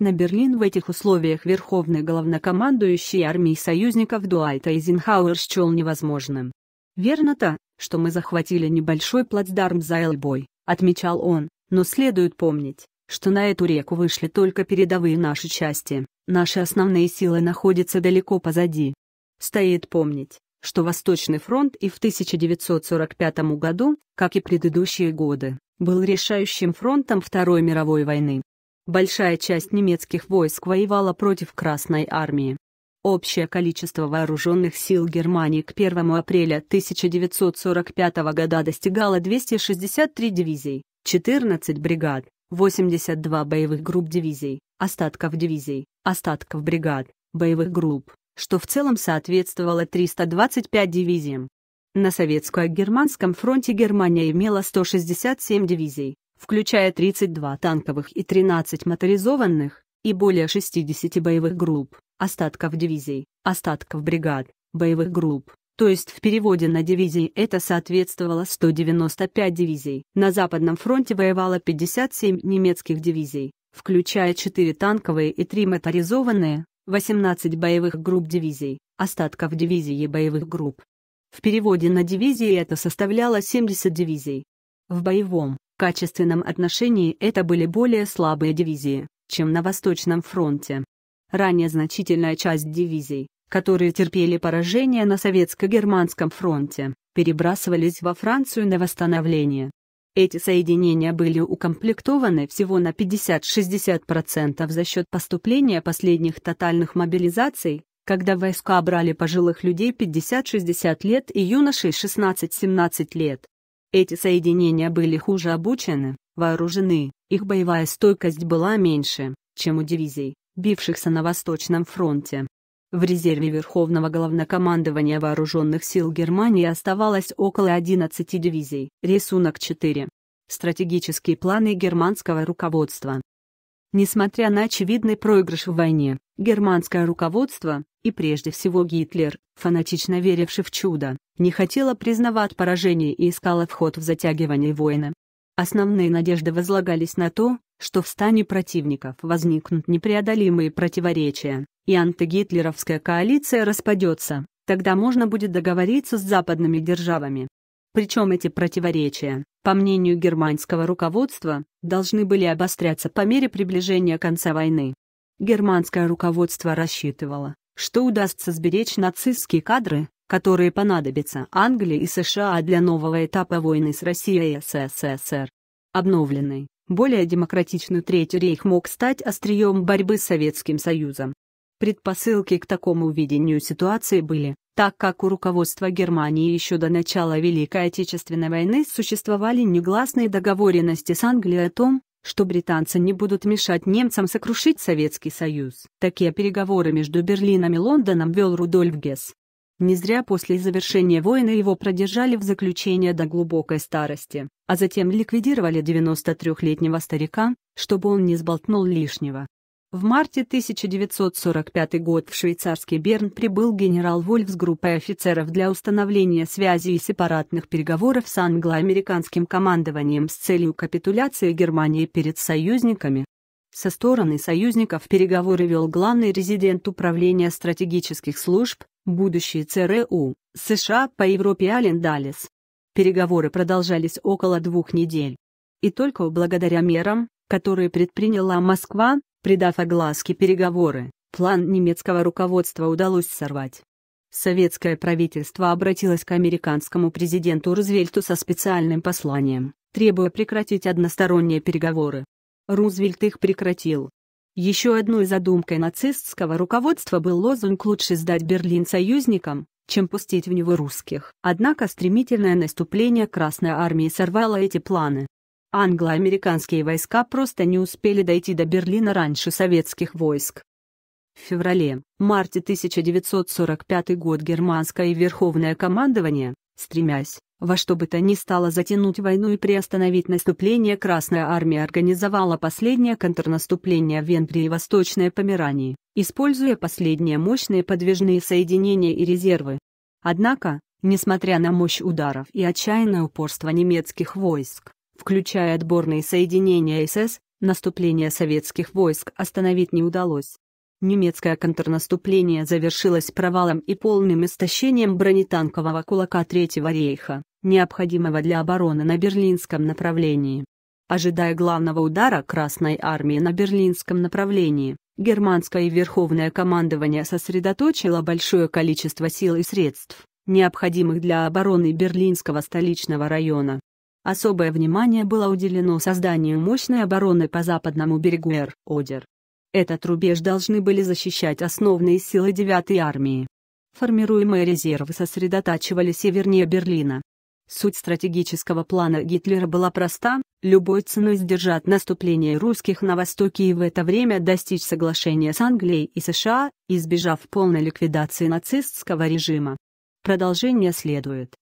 на Берлин в этих условиях верховный главнокомандующий армии союзников Дуайта Эйзенхауэр счел невозможным. «Верно-то, что мы захватили небольшой плацдарм за Эльбой», — отмечал он, «но следует помнить, что на эту реку вышли только передовые наши части, наши основные силы находятся далеко позади. Стоит помнить, что Восточный фронт и в 1945 году, как и предыдущие годы, был решающим фронтом Второй мировой войны. Большая часть немецких войск воевала против Красной армии. Общее количество вооруженных сил Германии к 1 апреля 1945 года достигало 263 дивизий, 14 бригад, 82 боевых групп дивизий, остатков дивизий, остатков бригад, боевых групп, что в целом соответствовало 325 дивизиям. На советско-германском фронте Германия имела 167 дивизий, включая 32 танковых и 13 моторизованных, и более 60 боевых групп, остатков дивизий, остатков бригад, боевых групп, то есть в переводе на дивизии это соответствовало 195 дивизий. На Западном фронте воевало 57 немецких дивизий, включая 4 танковые и 3 моторизованные, 18 боевых групп дивизий, остатков дивизии и боевых групп. В переводе на дивизии это составляло 70 дивизий. В боевом качественном отношении это были более слабые дивизии, чем на Восточном фронте. Ранее значительная часть дивизий, которые терпели поражение на Советско-Германском фронте, перебрасывались во Францию на восстановление. Эти соединения были укомплектованы всего на 50-60% за счет поступления последних тотальных мобилизаций, когда войска брали пожилых людей 50-60 лет и юношей 16-17 лет. Эти соединения были хуже обучены, вооружены, их боевая стойкость была меньше, чем у дивизий, бившихся на Восточном фронте. В резерве Верховного Главнокомандования Вооруженных сил Германии оставалось около 11 дивизий. Рисунок 4. Стратегические планы германского руководства. Несмотря на очевидный проигрыш в войне, германское руководство, и прежде всего Гитлер, фанатично веривший в чудо, не хотела признавать поражение и искала вход в затягивание войны. Основные надежды возлагались на то, что в стане противников возникнут непреодолимые противоречия, и антигитлеровская коалиция распадется, тогда можно будет договориться с западными державами. Причем эти противоречия, по мнению германского руководства, должны были обостряться по мере приближения конца войны. Германское руководство рассчитывало, что удастся сберечь нацистские кадры, которые понадобятся Англии и США для нового этапа войны с Россией и СССР. Обновленный, более демократичный Третий рейх мог стать острием борьбы с Советским Союзом. Предпосылки к такому видению ситуации были, так как у руководства Германии еще до начала Великой Отечественной войны существовали негласные договоренности с Англией о том, что британцы не будут мешать немцам сокрушить Советский Союз. Такие переговоры между Берлином и Лондоном вел Рудольф Гесс. Не зря после завершения войны его продержали в заключении до глубокой старости, а затем ликвидировали 93-летнего старика, чтобы он не сболтнул лишнего. В марте 1945 год в швейцарский Берн прибыл генерал Вольф с группой офицеров для установления связи и сепаратных переговоров с англо-американским командованием с целью капитуляции Германии перед союзниками. Со стороны союзников переговоры вел главный резидент Управления стратегических служб, будущий ЦРУ, США по Европе Ален Далес. Переговоры продолжались около двух недель. И только благодаря мерам, которые предприняла Москва, придав огласке переговоры, план немецкого руководства удалось сорвать. Советское правительство обратилось к американскому президенту Рузвельту со специальным посланием, требуя прекратить односторонние переговоры. Рузвельт их прекратил. Еще одной задумкой нацистского руководства был лозунг «Лучше сдать Берлин союзникам, чем пустить в него русских». Однако стремительное наступление Красной Армии сорвало эти планы. Англо-американские войска просто не успели дойти до Берлина раньше советских войск. В феврале-марте 1945 год германское верховное командование, стремясь во что бы то ни стало затянуть войну и приостановить наступление Красная Армия организовала последнее контрнаступление в Венгрии и Восточной Померании, используя последние мощные подвижные соединения и резервы. Однако, несмотря на мощь ударов и отчаянное упорство немецких войск, включая отборные соединения СС, наступление советских войск остановить не удалось. Немецкое контрнаступление завершилось провалом и полным истощением бронетанкового кулака Третьего рейха, необходимого для обороны на берлинском направлении. Ожидая главного удара Красной армии на берлинском направлении, германское верховное командование сосредоточило большое количество сил и средств, необходимых для обороны Берлинского столичного района. Особое внимание было уделено созданию мощной обороны по западному берегу Эр-Одер. Этот рубеж должны были защищать основные силы 9-й армии. Формируемые резервы сосредотачивали севернее Берлина. Суть стратегического плана Гитлера была проста – любой ценой сдержать наступление русских на востоке и в это время достичь соглашения с Англией и США, избежав полной ликвидации нацистского режима. Продолжение следует.